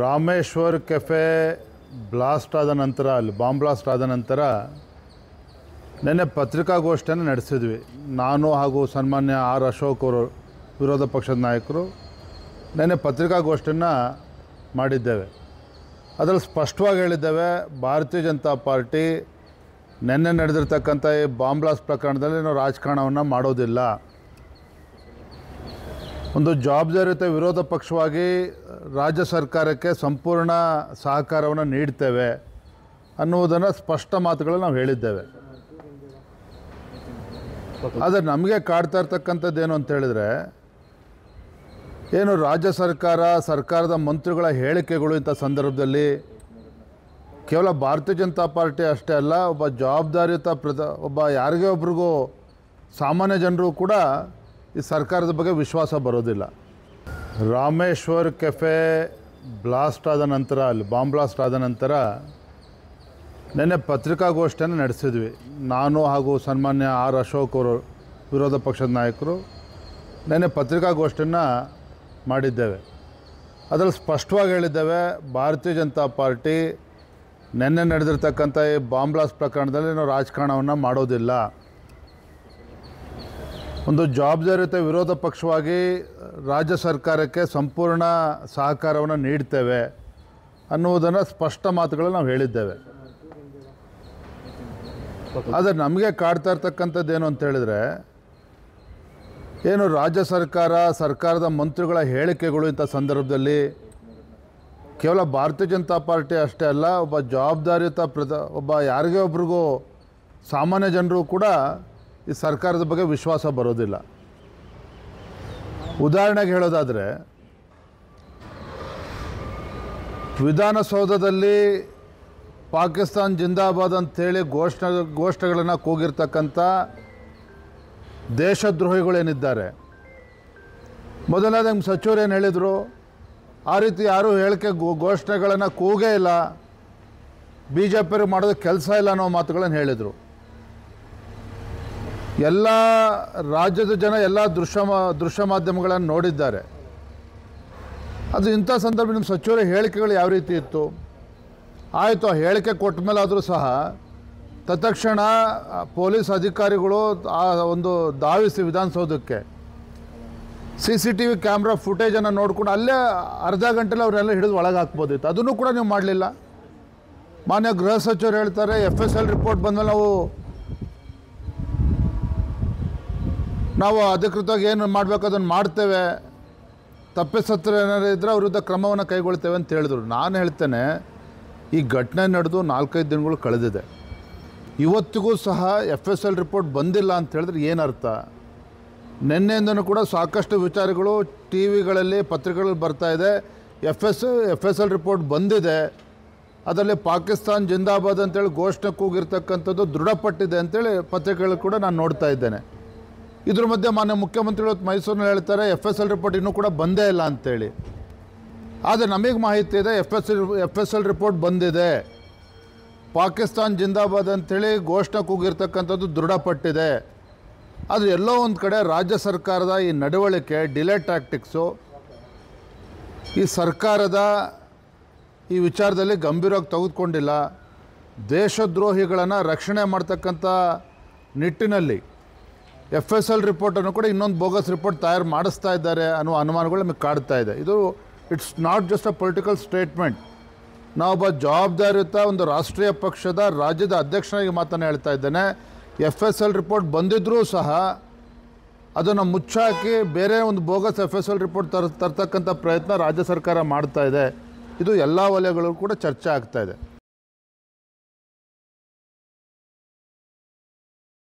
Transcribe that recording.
Rameswar cafe blast ಆದ ನಂತರ ಅಲ್ಲಿ ಬಾಂಬ್ ಬ್ಲಾಸ್ಟ್ ಆದ ನಂತರ ನಿನ್ನೆ ಪತ್ರಿಕಾಗೋಷ್ಠಿಯನ್ನು ನಡೆಸಿದ್ವಿ ನಾನು ಹಾಗೂ ಸನ್ಮಾನ್ಯ ಆರ್ ಅಶೋಕ್ ಅವರು ವಿರೋಧ ಪಕ್ಷದ ನಾಯಕರು ನೆನ್ನೆ ಪತ್ರಿಕಾಗೋಷ್ಠಿಯನ್ನು ಮಾಡಿದ್ದೇವೆ ಅದರಲ್ಲಿ ಸ್ಪಷ್ಟವಾಗಿ ಹೇಳಿದ್ದೇವೆ ಭಾರತೀಯ ಜನತಾ ಪಾರ್ಟಿ ನಿನ್ನೆ ನಡೆದಿರ್ತಕ್ಕಂಥ ಈ ಬಾಂಬ್ ಬ್ಲಾಸ್ಟ್ ಪ್ರಕರಣದಲ್ಲಿ ನಾವು ರಾಜಕಾರಣವನ್ನು ಮಾಡೋದಿಲ್ಲ ಒಂದು ಜವಾಬ್ದಾರಿಯುತ ವಿರೋಧ ಪಕ್ಷವಾಗಿ ರಾಜ್ಯ ಸರ್ಕಾರಕ್ಕೆ ಸಂಪೂರ್ಣ ಸಹಕಾರವನ್ನು ನೀಡ್ತೇವೆ ಅನ್ನುವುದನ್ನು ಸ್ಪಷ್ಟ ಮಾತುಗಳು ನಾವು ಹೇಳಿದ್ದೇವೆ ಆದರೆ ನಮಗೆ ಕಾಡ್ತಾ ಇರ್ತಕ್ಕಂಥದ್ದು ಏನು ಅಂತ ಹೇಳಿದ್ರೆ ಏನು ರಾಜ್ಯ ಸರ್ಕಾರ ಸರ್ಕಾರದ ಮಂತ್ರಿಗಳ ಹೇಳಿಕೆಗಳು ಇಂಥ ಸಂದರ್ಭದಲ್ಲಿ ಕೇವಲ ಭಾರತೀಯ ಜನತಾ ಪಾರ್ಟಿ ಅಷ್ಟೇ ಅಲ್ಲ ಒಬ್ಬ ಜವಾಬ್ದಾರಿಯುತ ಪ್ರದ ಒಬ್ಬ ಯಾರಿಗೇ ಒಬ್ರಿಗೂ ಸಾಮಾನ್ಯ ಜನರು ಕೂಡ ಈ ಸರ್ಕಾರದ ಬಗ್ಗೆ ವಿಶ್ವಾಸ ಬರೋದಿಲ್ಲ ರಾಮೇಶ್ವರ್ ಕೆಫೆ ಬ್ಲಾಸ್ಟ್ ಆದ ನಂತರ ಅಲ್ಲಿ ಬಾಂಬ್ ಬ್ಲಾಸ್ಟ್ ಆದ ನಂತರ ನಿನ್ನೆ ಪತ್ರಿಕಾಗೋಷ್ಠಿಯನ್ನು ನಡೆಸಿದ್ವಿ ನಾನು ಹಾಗೂ ಸನ್ಮಾನ್ಯ ಆರ್ ಅಶೋಕ್ ಅವರು ವಿರೋಧ ಪಕ್ಷದ ನಾಯಕರು ನಿನ್ನೆ ಪತ್ರಿಕಾಗೋಷ್ಠಿಯನ್ನು ಮಾಡಿದ್ದೇವೆ ಅದರಲ್ಲಿ ಸ್ಪಷ್ಟವಾಗಿ ಹೇಳಿದ್ದೇವೆ ಭಾರತೀಯ ಜನತಾ ಪಾರ್ಟಿ ನಿನ್ನೆ ನಡೆದಿರ್ತಕ್ಕಂಥ ಈ ಬಾಂಬ್ ಬ್ಲಾಸ್ಟ್ ಪ್ರಕರಣದಲ್ಲಿ ನಾವು ರಾಜಕಾರಣವನ್ನು ಮಾಡೋದಿಲ್ಲ ಒಂದು ಜವಾಬ್ದಾರಿಯುತ ವಿರೋಧ ಪಕ್ಷವಾಗಿ ರಾಜ್ಯ ಸರ್ಕಾರಕ್ಕೆ ಸಂಪೂರ್ಣ ಸಹಕಾರವನ್ನು ನೀಡ್ತೇವೆ ಅನ್ನುವುದನ್ನು ಸ್ಪಷ್ಟ ಮಾತುಗಳನ್ನು ನಾವು ಹೇಳಿದ್ದೇವೆ ಆದರೆ ನಮಗೆ ಕಾಡ್ತಾ ಇರ್ತಕ್ಕಂಥದ್ದು ಏನು ಅಂತ ಹೇಳಿದ್ರೆ ಏನು ರಾಜ್ಯ ಸರ್ಕಾರ ಸರ್ಕಾರದ ಮಂತ್ರಿಗಳ ಹೇಳಿಕೆಗಳು ಇಂಥ ಸಂದರ್ಭದಲ್ಲಿ ಕೇವಲ ಭಾರತೀಯ ಜನತಾ ಪಾರ್ಟಿ ಅಷ್ಟೇ ಅಲ್ಲ ಒಬ್ಬ ಜವಾಬ್ದಾರಿಯುತ ಪ್ರದ ಒಬ್ಬ ಯಾರಿಗೇ ಒಬ್ರಿಗೂ ಸಾಮಾನ್ಯ ಜನರು ಕೂಡ ಈ ಸರ್ಕಾರದ ಬಗ್ಗೆ ವಿಶ್ವಾಸ ಬರೋದಿಲ್ಲ ಉದಾಹರಣೆಗೆ ಹೇಳೋದಾದರೆ ವಿಧಾನಸೌಧದಲ್ಲಿ ಪಾಕಿಸ್ತಾನ್ ಜಿಂದಾಬಾದ್ ಅಂತೇಳಿ ಘೋಷಣೆ ಘೋಷಣೆಗಳನ್ನು ಕೂಗಿರ್ತಕ್ಕಂಥ ದೇಶದ್ರೋಹಿಗಳೇನಿದ್ದಾರೆ ಮೊದಲಾದ ನಿಮ್ಮ ಸಚಿವರು ಏನು ಹೇಳಿದರು ಆ ರೀತಿ ಯಾರೂ ಹೇಳಿಕೆ ಘೋಷಣೆಗಳನ್ನು ಕೂಗೇ ಇಲ್ಲ ಬಿ ಜೆ ಪಿಯವ್ರಿಗೆ ಮಾಡೋದಕ್ಕೆ ಕೆಲಸ ಇಲ್ಲ ಅನ್ನೋ ಮಾತುಗಳನ್ನು ಹೇಳಿದರು ಎಲ್ಲ ರಾಜ್ಯದ ಜನ ಎಲ್ಲ ದೃಶ್ಯ ದೃಶ್ಯ ಮಾಧ್ಯಮಗಳನ್ನು ನೋಡಿದ್ದಾರೆ ಅದು ಇಂಥ ಸಂದರ್ಭ ನಿಮ್ಮ ಸಚಿವರ ಹೇಳಿಕೆಗಳು ಯಾವ ರೀತಿ ಇತ್ತು ಆಯಿತು ಆ ಹೇಳಿಕೆ ಕೊಟ್ಟ ಮೇಲೆ ಆದರೂ ಸಹ ತತ್ಕ್ಷಣ ಪೊಲೀಸ್ ಅಧಿಕಾರಿಗಳು ಆ ಒಂದು ಧಾವಿಸಿ ವಿಧಾನಸೌಧಕ್ಕೆ C C T V camera ಫುಟೇಜನ್ನು ನೋಡಿಕೊಂಡು ಅಲ್ಲೇ ಅರ್ಧ ಗಂಟೆಲಿ ಅವರೆಲ್ಲ ಹಿಡಿದು ಒಳಗೆ ಹಾಕ್ಬೋದಿತ್ತು ಅದನ್ನು ಕೂಡ ನೀವು ಮಾಡಲಿಲ್ಲ ಮಾನ್ಯ ಗೃಹ ಸಚಿವರು ಹೇಳ್ತಾರೆ ಎಫ್ ಎಸ್ ಎಲ್ ರಿಪೋರ್ಟ್ ಬಂದಮೇಲೆ ನಾವು ನಾವು ಅಧಿಕೃತವಾಗಿ ಏನು ಮಾಡಬೇಕು ಅದನ್ನು ಮಾಡ್ತೇವೆ ತಪ್ಪಿಸತ್ರ ಏನಾದ್ರು ಇದ್ದರೆ ವಿರುದ್ಧ ಕ್ರಮವನ್ನು ಕೈಗೊಳ್ತೇವೆ ಅಂತ ಹೇಳಿದ್ರು ನಾನು ಹೇಳ್ತೇನೆ ಈ ಘಟನೆ ನಡೆದು ನಾಲ್ಕೈದು ದಿನಗಳು ಕಳೆದಿದೆ ಇವತ್ತಿಗೂ ಸಹ ಎಫ್ ಎಸ್ ಎಲ್ ರಿಪೋರ್ಟ್ ಬಂದಿಲ್ಲ ಅಂತ ಹೇಳಿದ್ರೆ ಏನರ್ಥ ನಿನ್ನೆಯಿಂದನೂ ಕೂಡ ಸಾಕಷ್ಟು ವಿಚಾರಗಳು ಟಿ ವಿಗಳಲ್ಲಿ ಪತ್ರಿಕೆಗಳಲ್ಲಿ ಬರ್ತಾಯಿದೆ F S F S L report ಬಂದಿದೆ ಅದರಲ್ಲಿ ಪಾಕಿಸ್ತಾನ್ ಜಿಂದಾಬಾದ್ ಅಂತೇಳಿ ಘೋಷಣೆ ಕೂಗಿರ್ತಕ್ಕಂಥದ್ದು ದೃಢಪಟ್ಟಿದೆ ಅಂತೇಳಿ ಪತ್ರಿಕೆಗಳು ಕೂಡ ನಾನು ನೋಡ್ತಾ ಇದ್ದೇನೆ ಇದ್ರ ಮಧ್ಯೆ ಮಾನ್ಯ ಮುಖ್ಯಮಂತ್ರಿಗಳು ಮೈಸೂರಿನಲ್ಲಿ ಹೇಳ್ತಾರೆ ಎಫ್ ಎಸ್ ಎಲ್ ರಿಪೋರ್ಟ್ ಇನ್ನೂ ಕೂಡ ಬಂದೇ ಇಲ್ಲ ಅಂತೇಳಿ ಆದರೆ ನಮಗೆ ಮಾಹಿತಿ ಇದೆ F S F S L report ಬಂದಿದೆ ಪಾಕಿಸ್ತಾನ್ ಜಿಂದಾಬಾದ್ ಅಂಥೇಳಿ ಘೋಷಣೆ ಕೂಗಿರ್ತಕ್ಕಂಥದ್ದು ದೃಢಪಟ್ಟಿದೆ ಅದು ಎಲ್ಲೋ ಒಂದು ಕಡೆ ರಾಜ್ಯ ಸರ್ಕಾರದ ಈ ನಡವಳಿಕೆ ಡಿಲೇ ಟ್ಯಾಕ್ಟಿಕ್ಸು ಈ ಸರ್ಕಾರದ ಈ ವಿಚಾರದಲ್ಲಿ ಗಂಭೀರವಾಗಿ ತೆಗೆದುಕೊಂಡಿಲ್ಲ ದೇಶದ್ರೋಹಿಗಳನ್ನು ರಕ್ಷಣೆ ಮಾಡ್ತಕ್ಕಂಥ ನಿಟ್ಟಿನಲ್ಲಿ ಎಫ್ ಎಸ್ ಎಲ್ ರಿಪೋರ್ಟನ್ನು ಕೂಡ ಇನ್ನೊಂದು ಬೋಗಸ್ ರಿಪೋರ್ಟ್ ತಯಾರು ಮಾಡಿಸ್ತಾ ಇದ್ದಾರೆ ಅನ್ನೋ ಅನುಮಾನಗಳು ನಮಗೆ ಕಾಡ್ತಾ ಇದೆ ಇದು it's not just a political statement ನಾವೊಬ್ಬ ಜವಾಬ್ದಾರಿಯುತ ಒಂದು ರಾಷ್ಟ್ರೀಯ ಪಕ್ಷದ ರಾಜ್ಯದ ಅಧ್ಯಕ್ಷನಾಗಿ ಮಾತನ್ನು ಹೇಳ್ತಾ ಇದ್ದೇನೆ ಎಫ್ ಎಸ್ ಎಲ್ ರಿಪೋರ್ಟ್ ಬಂದಿದ್ದರೂ ಸಹ ಅದನ್ನು ಮುಚ್ಚಾಕಿ ಬೇರೆ ಒಂದು bogus F S L report ತರ ತರ್ತಕ್ಕಂಥ ಪ್ರಯತ್ನ ರಾಜ್ಯ ಸರ್ಕಾರ ಮಾಡ್ತಾ ಇದೆ ಇದು ಎಲ್ಲ ವಲಯಗಳು ಕೂಡ ಚರ್ಚೆ ಆಗ್ತಾ ಇದೆ